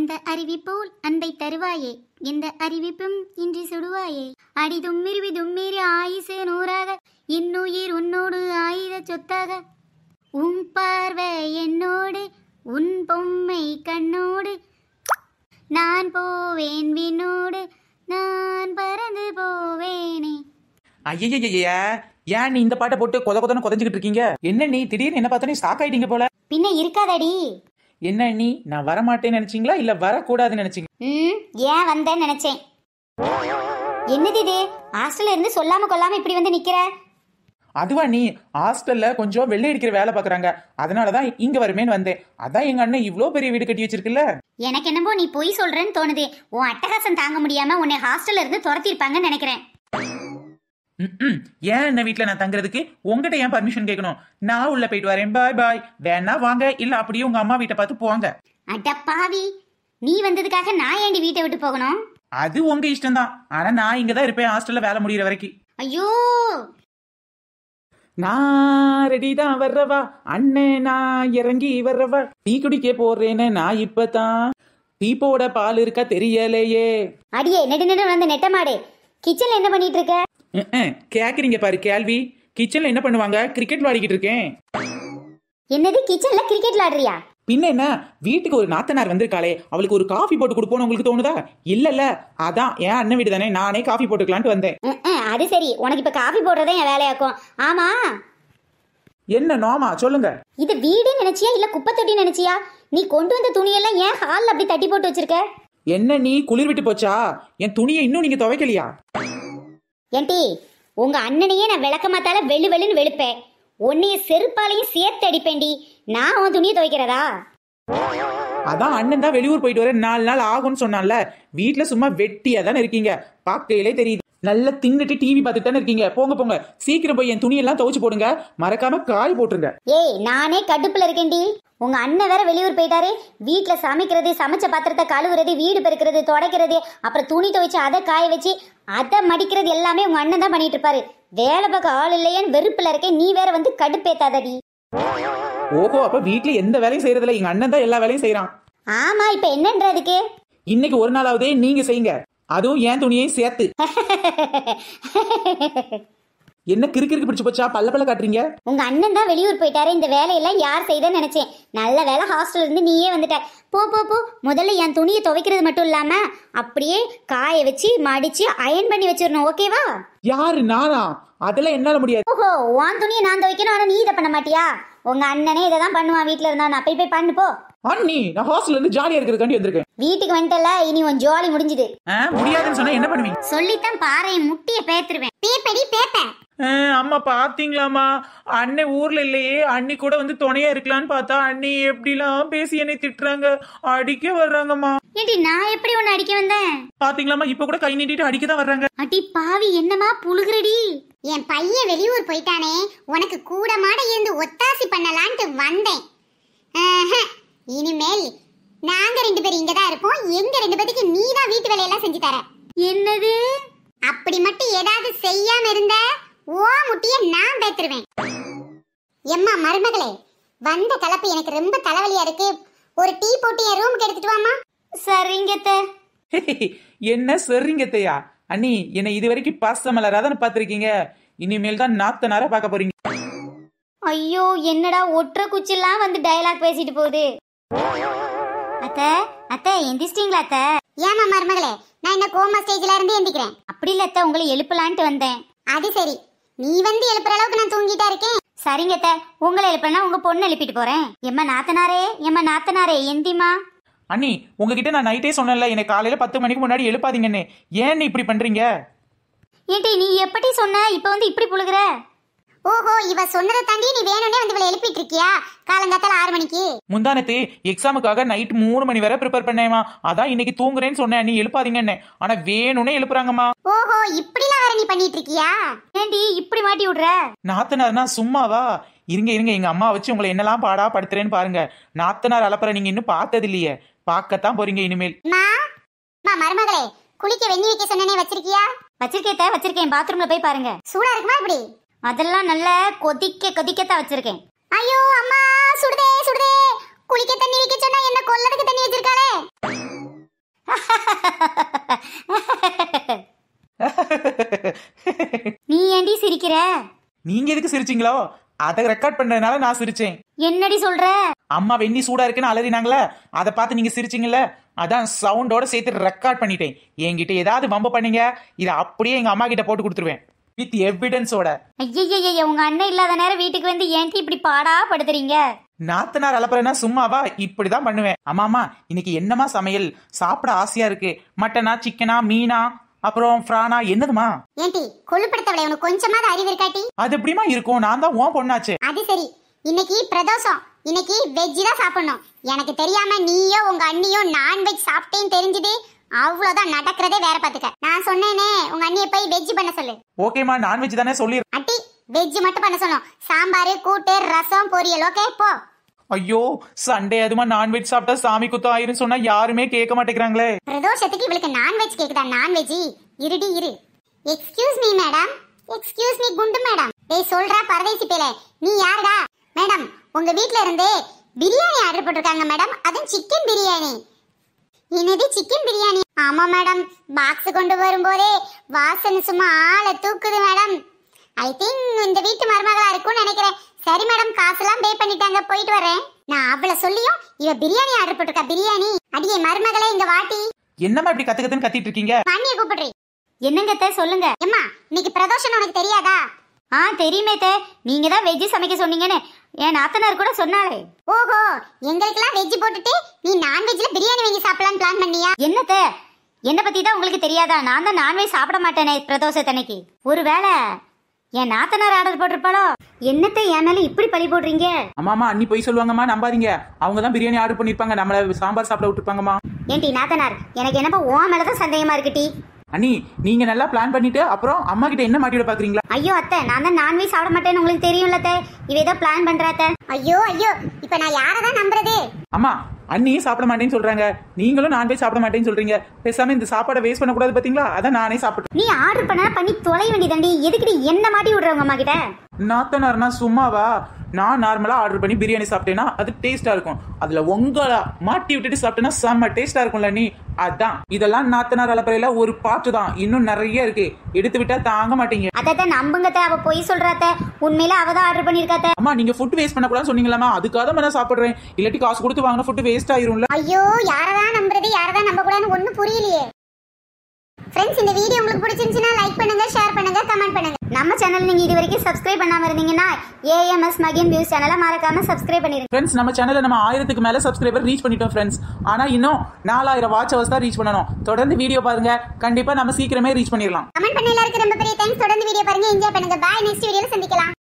அந்த அருவி போல் அன்பை தருவாயே எந்த அறிவிப்பும் இன்றி சுடுவாயே அடி தும்மிருவி மீறி ஆயிசு நூறாக இன்னுயிர் உன்னோடு ஆயுத சொத்தாக உன் பார்வை என்னோடு உன் பொம்மை கண்ணோடு நான் போவேன் வினோடு நான் பறந்து போவேனே ஐயய்யா ஏன் நீ இந்த பாட்டை போட்டு கொத கொதன்னு கொதஞ்சுக்கிட்டு இருக்கீங்க என்ன நீ திடீர்னு என்ன பார்த்தோன்னே ஸ்டாக் ஆயிட்டீங்க போல பின்ன இருக்காதடி என்ன நீ நான் வரமாட்டேன்னு நினைச்சீங்களா இல்ல வரக்கூடாதுன்னு நினைச்சீங்க ம் ஏன் வந்தேன்னு நினைச்சேன் என்னது இது ஹாஸ்டல்ல இருந்து சொல்லாம கொள்ளாம இப்படி வந்து நிக்கிற அதுவா நீ ஹாஸ்டல்ல கொஞ்சம் வெள்ளை அடிக்கிற வேலை பாக்குறாங்க அதனாலதான் இங்க வருமேன்னு வந்தேன் அதான் எங்க அண்ணன் இவ்ளோ பெரிய வீடு கட்டி வச்சிருக்குல்ல எனக்கு என்னமோ நீ பொய் சொல்றேன்னு தோணுது உன் அட்டகாசம் தாங்க முடியாம உன்னை ஹாஸ்டல்ல இருந்து துரத்திருப்பாங்கன்னு நினைக்கிறேன் ஏன் என்ன வீட்டில் நான் தங்குறதுக்கு உங்ககிட்ட ஏன் பர்மிஷன் கேட்கணும் நான் உள்ள போயிட்டு வரேன் பாய் பாய் வேணா வாங்க இல்ல அப்படியே உங்க அம்மா வீட்டை பார்த்து போவாங்க அடப்பாவி நீ வந்ததுக்காக நான் ஏண்டி வீட்டை விட்டு போகணும் அது உங்க இஷ்டம் தான் ஆனா நான் இங்க தான் இருப்பேன் ஹாஸ்டல்ல வேலை முடியிற வரைக்கும் ஐயோ நான் ரெடி தான் வர்றவா அண்ணே நான் இறங்கி வர்றவா டீ குடிக்க போறேன்னு நான் இப்பதான் டீப்போட பால் இருக்கா தெரியலையே அடியே நெடு நெடு வந்து நெட்டமாடு கிச்சன்ல என்ன பண்ணிட்டு இருக்க கேக்குறீங்க பாரு கேள்வி கிச்சன்ல என்ன பண்ணுவாங்க கிரிக்கெட் விளையாடிட்டு இருக்கேன் என்னது கிச்சன்ல கிரிக்கெட் விளையாடுறியா பின்ன என்ன வீட்டுக்கு ஒரு நாத்தனார் வந்திருக்காளே அவளுக்கு ஒரு காஃபி போட்டு கொடுப்போம் உங்களுக்கு தோணுதா இல்ல இல்ல அதான் என் அண்ணன் வீடு தானே நானே காஃபி போட்டுக்கலான்ட்டு வந்தேன் அது சரி உனக்கு இப்ப காஃபி போடுறதே என் வேலையாக்கும் ஆமா என்ன நோமா சொல்லுங்க இது வீடு நினைச்சியா இல்ல குப்பை தொட்டி நினைச்சியா நீ கொண்டு வந்த துணியெல்லாம் ஏன் ஹால்ல அப்படி தட்டி போட்டு வச்சிருக்க என்ன நீ குளிர் விட்டு போச்சா என் துணியை இன்னும் நீங்க துவைக்கலையா ஏண்டி உங்க அண்ணனையே நான் விளக்கமாத்தால வெளு வெளுன்னு வெளுப்பேன் உன்னைய செருப்பாலையும் சேர்த்து அடிப்பேன்டி நான் உன் துணியை துவைக்கிறதா அதான் அண்ணன் தான் வெளியூர் போயிட்டு வர நாலு நாள் ஆகும்னு சொன்னான்ல வீட்டுல சும்மா வெட்டியா தானே இருக்கீங்க பார்க்கையிலே தெரியுது நல்லா தின்னுட்டு டிவி பார்த்துட்டு தானே இருக்கீங்க போங்க போங்க சீக்கிரம் போய் என் துணியெல்லாம் துவைச்சு போடுங்க மறக்காம காய் போட்டுருங்க ஏய் நானே கடுப்புல இருக்கேன்டி உங்க அண்ணன் வேற வெளியூர் போயிட்டாரு வீட்டில் சமைக்கிறது சமைச்ச பாத்திரத்தை கழுவுறது வீடு பெருக்கிறது துடைக்கிறது அப்புறம் துணி துவைச்சு அதை காய வச்சு அதை மடிக்கிறது எல்லாமே உங்க அண்ணன் தான் பண்ணிட்டு இருப்பாரு வேலை பார்க்க ஆள் இல்லையேன்னு வெறுப்புல இருக்கே நீ வேற வந்து கடுப்பேத்தாதடி ஓஹோ அப்ப வீட்டுல எந்த வேலையும் செய்யறதில்ல எங்க அண்ணன் தான் எல்லா வேலையும் செய்யறான் ஆமா இப்ப என்னன்றதுக்கு இன்னைக்கு ஒரு நாளாவதே நீங்க செய்யுங்க அதுவும் ஏன் துணியையும் சேர்த்து என்ன கிறுக்கிற்கு பிடிச்சு போச்சா பல்ல பல்ல காட்டுறீங்க உங்க அண்ணன் தான் வெளியூர் போயிட்டாரு இந்த வேலையெல்லாம் யார் செய்த நினைச்சேன் நல்ல வேலை ஹாஸ்டல்ல இருந்து நீயே வந்துட்ட போ போ போ முதல்ல என் துணியை துவைக்கிறது மட்டும் இல்லாம அப்படியே காய வச்சு மடிச்சு அயன் பண்ணி வச்சிடணும் ஓகேவா யாரு நானா அதெல்லாம் என்னால முடியாது ஓஹோ உன் துணியை நான் துவைக்கணும் ஆனா நீ இதை பண்ண மாட்டியா உங்க அண்ணனே இதை தான் பண்ணுவான் வீட்டுல இருந்தா நான் போய் போய் பண்ணு போ அண்ணி நான் ஹாஸ்டல்ல இருந்து ஜாலியா இருக்கிறதுக்காண்டி வந்திருக்கேன் வீட்டுக்கு வந்துட்டல இனி உன் ஜாலி முடிஞ்சது முடியாதுன்னு சொன்னா என்ன பண்ணுவீங்க சொல்லித்தான் பாறை முட்டிய பேத்துருவேன் பேப்படி பேப்பேன் அம்மா பாத்தீங்களாமா அண்ணே ஊர்ல இல்லையே அண்ணி கூட வந்து துணையா இருக்கலாம்னு பார்த்தா அண்ணி எப்படிலாம் பேசி என்னை திட்டுறாங்க அடிக்க வர்றாங்கம்மா ஏடி நான் எப்படி உன்னை அடிக்க வந்தேன் பாத்தீங்களாமா இப்ப கூட கை நீட்டிட்டு அடிக்க தான் வர்றாங்க அடி பாவி என்னமா புழுகுறடி என் பையன் வெளியூர் போயிட்டானே உனக்கு கூட மாட இருந்து ஒத்தாசி பண்ணலான்ட்டு வந்தேன் இனிமேல் நாங்க ரெண்டு பேரும் இங்க தான் இருப்போம் எங்க ரெண்டு பேத்துக்கு நீ தான் வீட்டு வேலையெல்லாம் செஞ்சு தர என்னது அப்படி மட்டும் ஏதாவது செய்யாம இருந்த ஓ முட்டிய நான் பேத்துருவேன் எம்மா மருமகளே வந்த கலப்பு எனக்கு ரொம்ப தலைவலியா இருக்கு ஒரு டீ போட்டு என் ரூமுக்கு எடுத்துட்டு வாமா சரிங்கத்த என்ன சரிங்கத்தையா அண்ணி என்னை இது வரைக்கும் பாச மலராதான் இனிமேல் தான் நாத்த நேரம் பார்க்க போறீங்க ஐயோ என்னடா ஒற்ற குச்சிலாம் வந்து டயலாக் பேசிட்டு போகுது அத்த அத்த எந்திரிச்சிட்டீங்களா அத்த ஏமா மருமகளே நான் என்ன கோமா ஸ்டேஜ்ல இருந்து அப்படி இல்ல அத்த உங்களை எழுப்பலான்ட்டு வந்தேன் அது சரி நீ வந்து எழுப்புற அளவுக்கு நான் தூங்கிட்டா இருக்கேன் சரிங்க அத்த உங்களை எழுப்பினா உங்க பொண்ணு எழுப்பிட்டு போறேன் எம்மா நாத்தனாரே எம்மா நாத்தனாரே எந்திமா அண்ணி உங்ககிட்ட நான் நைட்டே சொன்னேன்ல எனக்கு காலையில பத்து மணிக்கு முன்னாடி எழுப்பாதீங்கன்னு ஏன் இப்படி பண்றீங்க ஏட்டி நீ எப்படி சொன்ன இப்போ வந்து இப்படி புழுகிற ஓஹோ இவ சொன்னதை தாண்டி நீ வேணும்னே வந்து இவளை எழுப்பிட்டு இருக்கியா காலங்காத்தால ஆறு மணிக்கு முந்தானத்து எக்ஸாமுக்காக நைட் மூணு மணி வரை ப்ரிப்பேர் பண்ணேமா அதான் இன்னைக்கு தூங்குறேன்னு சொன்னேன் நீ எழுப்பாதீங்கன்னு ஆனா வேணும்னே எழுப்புறாங்கம்மா ஓஹோ இப்படி எல்லாம் நீ பண்ணிட்டு இருக்கியா ஏண்டி இப்படி மாட்டி விடுற நாத்தனார்னா சும்மாவா இருங்க இருங்க எங்க அம்மா வச்சு உங்களை என்னெல்லாம் பாடா படுத்துறேன்னு பாருங்க நாத்தனார் அலப்பற நீங்க இன்னும் பார்த்தது இல்லையே பார்க்கத்தான் போறீங்க இனிமேல் மருமகளே குளிக்க வெந்நி வைக்க சொன்னனே வச்சிருக்கியா வச்சிருக்கேன் வச்சிருக்கேன் பாத்ரூம்ல போய் பாருங்க சூடா இருக்குமா இப்படி அதெல்லாம் நல்ல கொதிக்க கொதிக்கத்தான் வச்சிருக்கேன் ஐயோ அம்மா சுடுதே சுடுதே குளிக்க தண்ணி வைக்க சொன்னா என்ன கொல்லதுக்கு தண்ணி வச்சிருக்காளே நீ ஏண்டி சிரிக்கிற நீங்க எதுக்கு சிரிச்சீங்களோ அதை ரெக்கார்ட் பண்ணதுனால நான் சிரிச்சேன் என்னடி சொல்ற அம்மா வெண்ணி சூடா இருக்குன்னு அலறினாங்களே அதை பார்த்து நீங்க சிரிச்சிங்கல்ல அதான் சவுண்டோட சேர்த்து ரெக்கார்ட் பண்ணிட்டேன் என்கிட்ட ஏதாவது வம்ப பண்ணீங்க இதை அப்படியே எங்க அம்மா கிட்ட போட்டு கொடுத்துருவேன் வித் எவிடன்ஸோட ஐயய்யய்ய உங்க அண்ணன் இல்லாத நேரம் வீட்டுக்கு வந்து ஏன்டி இப்படி பாடா படுத்துறீங்க நாத்தனார் அலப்புறேன்னா சும்மாவா இப்படிதான் பண்ணுவேன் ஆமாமா இன்னைக்கு என்னமா சமையல் சாப்பிட ஆசையா இருக்கு மட்டனா சிக்கனா மீனா அப்புறம் பிரானா என்னதுமா ஏன்டி விட உனக்கு கொஞ்சமாவது அறிவு இருக்காட்டி அது எப்படிமா இருக்கும் நான் தான் உன் பொண்ணாச்சு அது சரி இன்னைக்கு பிரதோஷம் இன்னைக்கு வெஜ் தான் சாப்பிடணும் எனக்கு தெரியாம நீயோ உங்க அண்ணியோ நான்வெஜ் சாப்பிட்டேன்னு தெரிஞ்சது அவ்வளவுதான் நடக்கிறதே வேற பாத்துக்க நான் சொன்னேனே உங்க அண்ணியை போய் வெஜ் பண்ண சொல்லு ஓகேமா நான்வெஜ் தானே சொல்லி அட்டி வெஜ் மட்டும் பண்ண சொல்லும் சாம்பார் கூட்டு ரசம் பொரியல் ஓகே போ ஐயோ சண்டே அதுமா நான்வெஜ் சாப்பிட்டா சாமி குத்தம் ஆயிரும் சொன்னா யாருமே கேட்க மாட்டேங்கிறாங்களே பிரதோஷத்துக்கு இவளுக்கு நான்வெஜ் கேக்குதா நான்வெஜ் இருடி இரு excuse me madam excuse me குண்டு மேடம் டேய் சொல்றா பரதேசி பேல நீ யாருடா மேடம் உங்க வீட்ல இருந்து பிரியாணி ஆர்டர் போட்டிருக்காங்க மேடம் அதுவும் சிக்கன் பிரியாணி என்னது சிக்கன் பிரியாணி ஆமா மேடம் பாக்ஸ் கொண்டு வரும்போதே வாசனை சும்மா ஆளை தூக்குது மேடம் ஐ திங்க் இந்த வீட்டு மருமகளா இருக்கும்னு நினைக்கிறேன் சரி மேடம் காசு எல்லாம் பே பண்ணிட்டாங்க போயிட்டு வரேன் நான் அவள சொல்லியும் இவ பிரியாணி ஆர்டர் போட்டுக்கா பிரியாணி அடியே மருமகளே இங்க வாட்டி என்னம்மா இப்படி கத்துக்கத்துன்னு கத்திட்டு இருக்கீங்க கூப்பிடுறேன் என்னங்க சொல்லுங்க ஏம்மா இன்னைக்கு பிரதோஷம் உனக்கு தெரியாதா ஆ தெரியுமே தே நீங்க தான் வெஜ்ஜி சமைக்க சொன்னீங்கன்னு என் நாத்தனார் கூட சொன்னாலே ஓஹோ எங்களுக்கெல்லாம் வெஜ் போட்டுட்டு நீ நான்வெஜ்ல பிரியாணி வாங்கி சாப்பிடலாம் பிளான் பண்ணியா என்னத்த என்னை பத்தி தான் உங்களுக்கு தெரியாதா நான் தான் நான்வெஜ் சாப்பிட மாட்டேனே பிரதோஷத்தனைக்கு ஒருவேளை என் நாத்தனார் ஆர்டர் போட்டிருப்பாளோ என்னத்தை என் மேல இப்படி பழி போடுறீங்க ஆமாமா அண்ணி போய் சொல்லுவாங்கம்மா நம்பாதீங்க அவங்க தான் பிரியாணி ஆர்டர் பண்ணிருப்பாங்க நம்மள சாம்பார் சாப்பிட விட்டுருப்பாங்கம்மா ஏன்டி நாத்தனார் எனக்கு என்னப்பா ஓ மேலதான் சந்தேகமா இருக்குட்டி அண்ணி நீங்க நல்லா பிளான் பண்ணிட்டு அப்புறம் அம்மா கிட்ட என்ன மாட்டிட பாக்குறீங்களா ஐயோ அத்தை நான் தான் நான்வெஜ் சாப்பிட மாட்டேன்னு உங்களுக்கு தெரியும்ல அத்தை இவ ஏதோ பிளான் பண்றாத்த ஐயோ ஐயோ இப்போ நான் யாரை தான் நம்புறது அம்மா அண்ணியும் சாப்பிட மாட்டேன்னு சொல்றாங்க நீங்களும் நான்வெஜ் சாப்பிட மாட்டேன்னு சொல்றீங்க பேசாம இந்த சாப்பாடை வேஸ்ட் பண்ணக்கூடாது பாத்தீங்களா அதான் நானே சாப்பிட்டேன் நீ ஆர்டர் பண்ணா பண்ணி தொலை வேண்டியதாண்டி எதுக்கு நீ என்ன மாட்டி விடுறவங்க அம்மா கிட்ட நாத்தனார்னா சும்மாவா நான் நார்மலாக ஆர்டர் பண்ணி பிரியாணி சாப்பிட்டேன்னா அது டேஸ்ட்டாக இருக்கும் அதில் உங்களை மாட்டி விட்டுட்டு சாப்பிட்டேன்னா செம்ம டேஸ்ட்டாக இருக்கும்ல நீ அதான் இதெல்லாம் நாத்தனார் அலப்பறையில ஒரு பாட்டு தான் இன்னும் நிறைய இருக்கு எடுத்து விட்டா தாங்க மாட்டீங்க அத்தத்தை நம்புங்கத்த அவ போய் சொல்றாத்த உண்மையில அவ தான் ஆர்டர் பண்ணிருக்காத்த அம்மா நீங்க ஃபுட் வேஸ்ட் பண்ண கூடாது சொன்னீங்களாமா அதுக்காக நான் சாப்பிடுறேன் இல்லாட்டி காசு கொடுத்து வாங்கின ஃபுட் வேஸ்ட் ஆயிரும்ல ஐயோ தான் நம்புறது யாரதான் நம்ப கூடாதுன்னு ஒண்ணு புரியலையே ஃப்ரெண்ட்ஸ் இந்த வீடியோ உங்களுக்கு பிடிச்சிருந்துச்சுன்னா லைக் பண்ணுங்க ஷேர் பண்ணுங்க கமெண்ட் பண்ணுங்க நம்ம சேனல் நீங்க இது வரைக்கும் சப்ஸ்கிரைப் பண்ணாம இருந்தீங்கன்னா ஏஎம்எஸ் மகின் வியூஸ் சேனலை மறக்காம சப்ஸ்கிரைப் பண்ணிருங்க ஃப்ரெண்ட்ஸ் நம்ம சேனலை நம்ம ஆயிரத்துக்கு மேல சப்ஸ்கிரைபர் ரீச் பண்ணிட்டோம் ஃப்ரெண்ட்ஸ் ஆனா இன்னும் நாலாயிரம் வாட்ச் ஹவர்ஸ் தான் ரீச் பண்ணணும் தொடர்ந்து வீடியோ பாருங்க கண்டிப்பா நம்ம சீக்கிரமே ரீச் பண்ணிடலாம் கமெண்ட் பண்ணி எல்லாருக்கும் ரொம்ப பெரிய தேங்க்ஸ் தொடர்ந்து வீடியோ பாருங்க என்ஜாய் பண்ணுங்க பாய் நெக்ஸ்ட் வீடியோல சந்திக்கலாம்